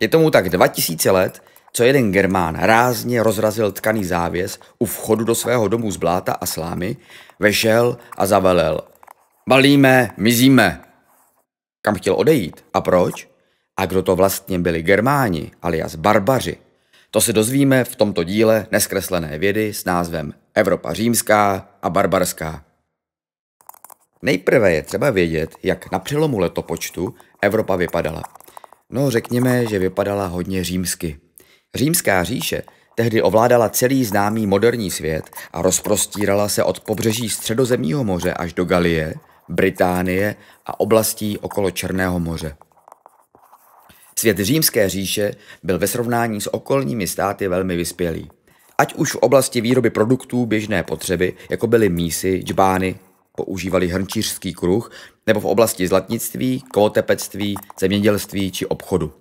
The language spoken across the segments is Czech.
Je tomu tak 2000 let, co jeden Germán rázně rozrazil tkaný závěs u vchodu do svého domu z bláta a slámy, vešel a zavelel. Balíme, mizíme. Kam chtěl odejít a proč? A kdo to vlastně byli Germáni, alias barbaři? To se dozvíme v tomto díle neskreslené vědy s názvem Evropa římská a barbarská. Nejprve je třeba vědět, jak na přelomu letopočtu Evropa vypadala. No řekněme, že vypadala hodně římsky. Římská říše tehdy ovládala celý známý moderní svět a rozprostírala se od pobřeží Středozemního moře až do Galie, Británie a oblastí okolo Černého moře. Svět římské říše byl ve srovnání s okolními státy velmi vyspělý. Ať už v oblasti výroby produktů běžné potřeby, jako byly mísy, džbány, používali hrnčířský kruh nebo v oblasti zlatnictví, kovotepectví, zemědělství či obchodu.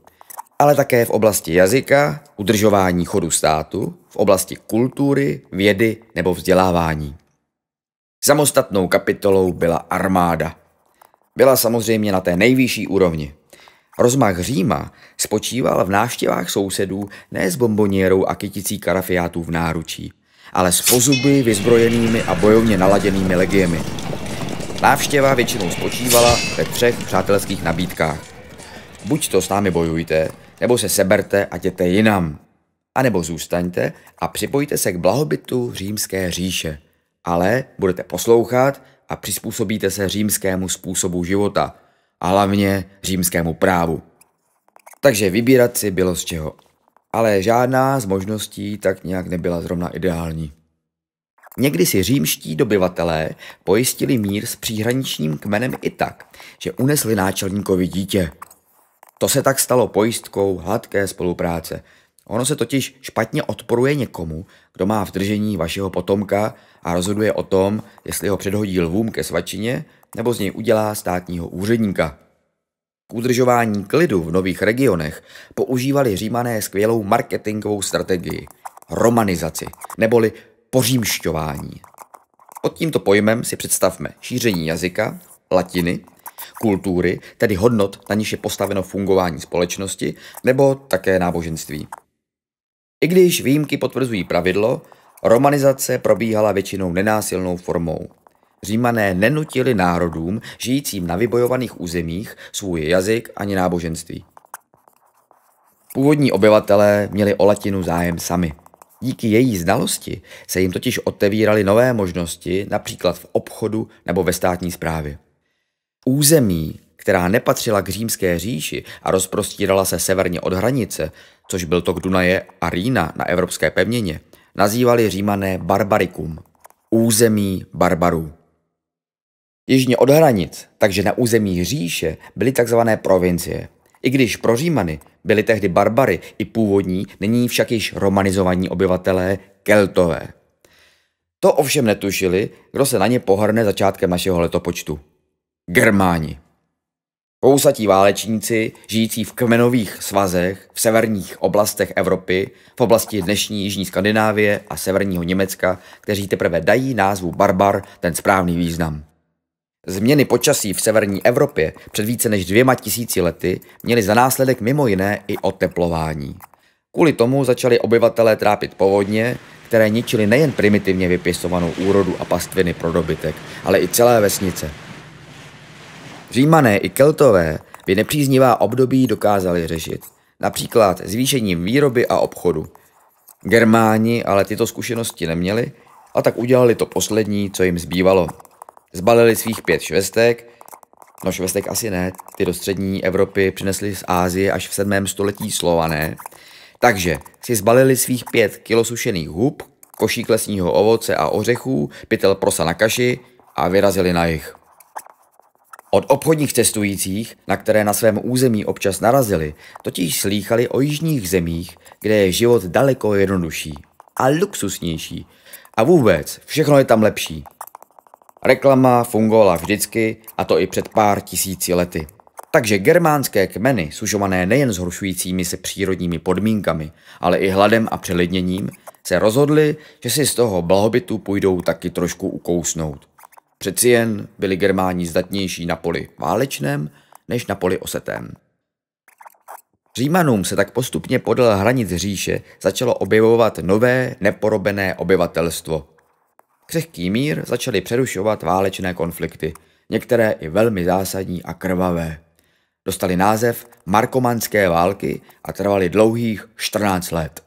Ale také v oblasti jazyka, udržování chodu státu, v oblasti kultury, vědy nebo vzdělávání. Samostatnou kapitolou byla armáda. Byla samozřejmě na té nejvyšší úrovni. Rozmach Říma spočíval v návštěvách sousedů ne s bomboněrou a kyticí karafiátů v náručí, ale s pozuby vyzbrojenými a bojovně naladěnými legiemi, Návštěva většinou spočívala ve třech přátelských nabídkách. Buď to s námi bojujte, nebo se seberte a jděte jinam. A nebo zůstaňte a připojte se k blahobytu římské říše. Ale budete poslouchat a přizpůsobíte se římskému způsobu života a hlavně římskému právu. Takže vybírat si bylo z čeho. Ale žádná z možností tak nějak nebyla zrovna ideální. Někdy si římští dobyvatelé pojistili mír s příhraničním kmenem i tak, že unesli náčelníkovi dítě. To se tak stalo pojistkou hladké spolupráce. Ono se totiž špatně odporuje někomu, kdo má v držení vašeho potomka a rozhoduje o tom, jestli ho předhodí lvům ke svačině nebo z něj udělá státního úředníka. K udržování klidu v nových regionech používali římané skvělou marketingovou strategii – romanizaci, neboli pořímšťování. Pod tímto pojmem si představme šíření jazyka, latiny, kultury, tedy hodnot, na níž je postaveno fungování společnosti, nebo také náboženství. I když výjimky potvrzují pravidlo, romanizace probíhala většinou nenásilnou formou. Římané nenutili národům, žijícím na vybojovaných územích, svůj jazyk ani náboženství. Původní obyvatelé měli o latinu zájem sami – Díky její znalosti se jim totiž otevíraly nové možnosti, například v obchodu nebo ve státní správě. Území, která nepatřila k římské říši a rozprostírala se severně od hranice, což byl tok Dunaje a Rýna na evropské pevnině, nazývali římané barbarikum, území barbarů. Jižně od hranic, takže na území říše, byly takzvané provincie – i když pro Římany byli tehdy barbary i původní, nyní však již romanizovaní obyvatelé Keltové. To ovšem netušili, kdo se na ně pohrne začátkem našeho letopočtu. Germáni. Pousatí válečníci, žijící v kmenových svazech v severních oblastech Evropy, v oblasti dnešní Jižní Skandinávie a severního Německa, kteří teprve dají názvu barbar ten správný význam. Změny počasí v severní Evropě před více než dvěma tisíci lety měly za následek mimo jiné i oteplování. Kvůli tomu začali obyvatelé trápit povodně, které ničily nejen primitivně vypěstovanou úrodu a pastviny pro dobytek, ale i celé vesnice. Římané i keltové by nepříznivá období dokázali řešit, například zvýšením výroby a obchodu. Germáni ale tyto zkušenosti neměli a tak udělali to poslední, co jim zbývalo – Zbalili svých pět švestek, no švestek asi ne, ty do střední Evropy přinesli z Ázie až v 7. století slované, takže si zbalili svých pět kilo sušených hub, košík lesního ovoce a ořechů, pytel prosa na kaši a vyrazili na jich. Od obchodních cestujících, na které na svém území občas narazili, totiž slýchali o jižních zemích, kde je život daleko jednodušší a luxusnější. A vůbec, všechno je tam lepší. Reklama fungovala vždycky, a to i před pár tisíci lety. Takže germánské kmeny, sužované nejen zhoršujícími se přírodními podmínkami, ale i hladem a přelidněním, se rozhodli, že si z toho blahobytu půjdou taky trošku ukousnout. Přeci jen byli germáni zdatnější na poli válečném než na poli osetém. Římanům se tak postupně podél hranic říše začalo objevovat nové, neporobené obyvatelstvo, křehký mír začaly přerušovat válečné konflikty, některé i velmi zásadní a krvavé. Dostali název Markomanské války a trvaly dlouhých 14 let.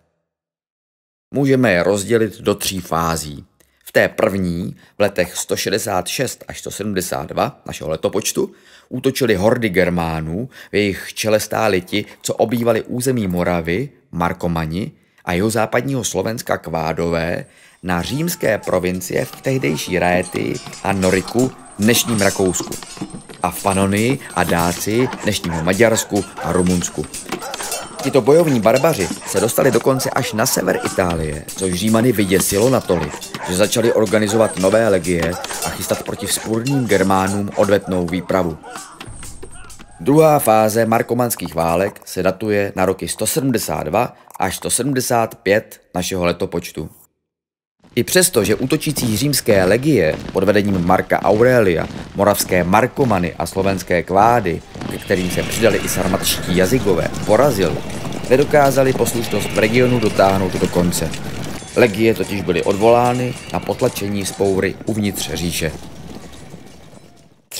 Můžeme je rozdělit do tří fází. V té první, v letech 166 až 172 našeho letopočtu, útočili hordy Germánů, v jejich čele stáli ti, co obývali území Moravy, Markomani, a jeho západního Slovenska Kvádové, na římské provincie v tehdejší Raety a Noriku, dnešním Rakousku, a v Panonii a v dnešnímu Maďarsku a Rumunsku. Tito bojovní barbaři se dostali dokonce až na sever Itálie, což Římany vyděsilo natolik, že začali organizovat nové legie a chystat proti vzpůrným Germánům odvetnou výpravu. Druhá fáze markomanských válek se datuje na roky 172 až 175 našeho letopočtu. I přesto, že útočící římské legie pod vedením Marka Aurelia, moravské Markomany a slovenské kvády, ke kterým se přidali i sarmatští jazykové, porazil, nedokázali poslušnost v regionu dotáhnout do konce. Legie totiž byly odvolány na potlačení spoury uvnitř říše.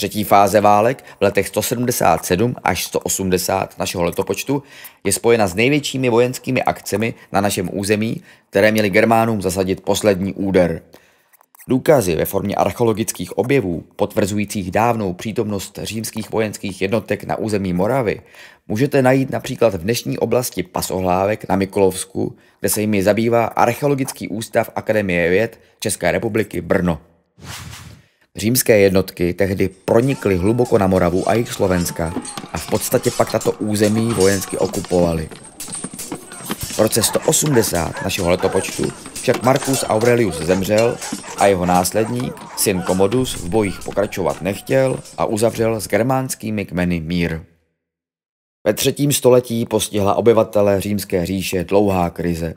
Třetí fáze válek v letech 177 až 180 našeho letopočtu je spojena s největšími vojenskými akcemi na našem území, které měly Germánům zasadit poslední úder. Důkazy ve formě archeologických objevů, potvrzujících dávnou přítomnost římských vojenských jednotek na území Moravy, můžete najít například v dnešní oblasti Pasohlávek na Mikulovsku, kde se jimi zabývá Archeologický ústav Akademie věd České republiky Brno. Římské jednotky tehdy pronikly hluboko na Moravu a jich Slovenska a v podstatě pak tato území vojensky okupovali. V roce 180 našeho letopočtu však Marcus Aurelius zemřel a jeho následník, syn Komodus, v bojích pokračovat nechtěl a uzavřel s germánskými kmeny mír. Ve třetím století postihla obyvatele Římské říše dlouhá krize.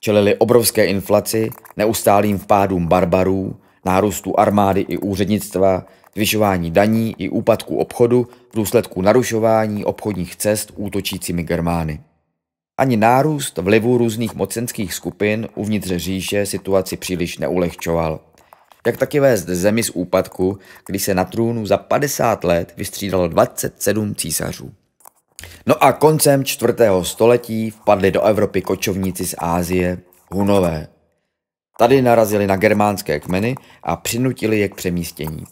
Čelili obrovské inflaci, neustálým vpádům barbarů, nárůstu armády i úřednictva, zvyšování daní i úpadku obchodu v důsledku narušování obchodních cest útočícími Germány. Ani nárůst vlivu různých mocenských skupin uvnitř říše situaci příliš neulehčoval. Jak taky vést zemi z úpadku, kdy se na trůnu za 50 let vystřídalo 27 císařů. No a koncem čtvrtého století vpadli do Evropy kočovníci z Ázie, Hunové, Tady narazili na germánské kmeny a přinutili je k přemístění.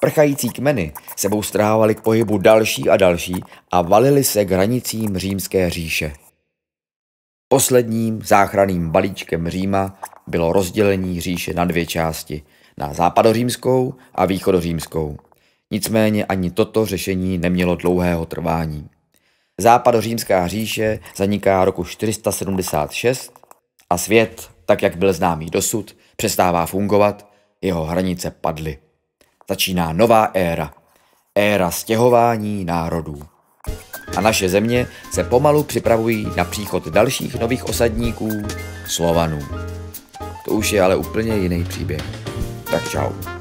Prchající kmeny sebou strhávali k pohybu další a další a valili se k hranicím římské říše. Posledním záchranným balíčkem Říma bylo rozdělení říše na dvě části, na západořímskou a východořímskou. Nicméně ani toto řešení nemělo dlouhého trvání. Západořímská říše zaniká roku 476 a svět tak jak byl známý dosud, přestává fungovat, jeho hranice padly. Začíná nová éra. Éra stěhování národů. A naše země se pomalu připravují na příchod dalších nových osadníků, Slovanů. To už je ale úplně jiný příběh. Tak čau.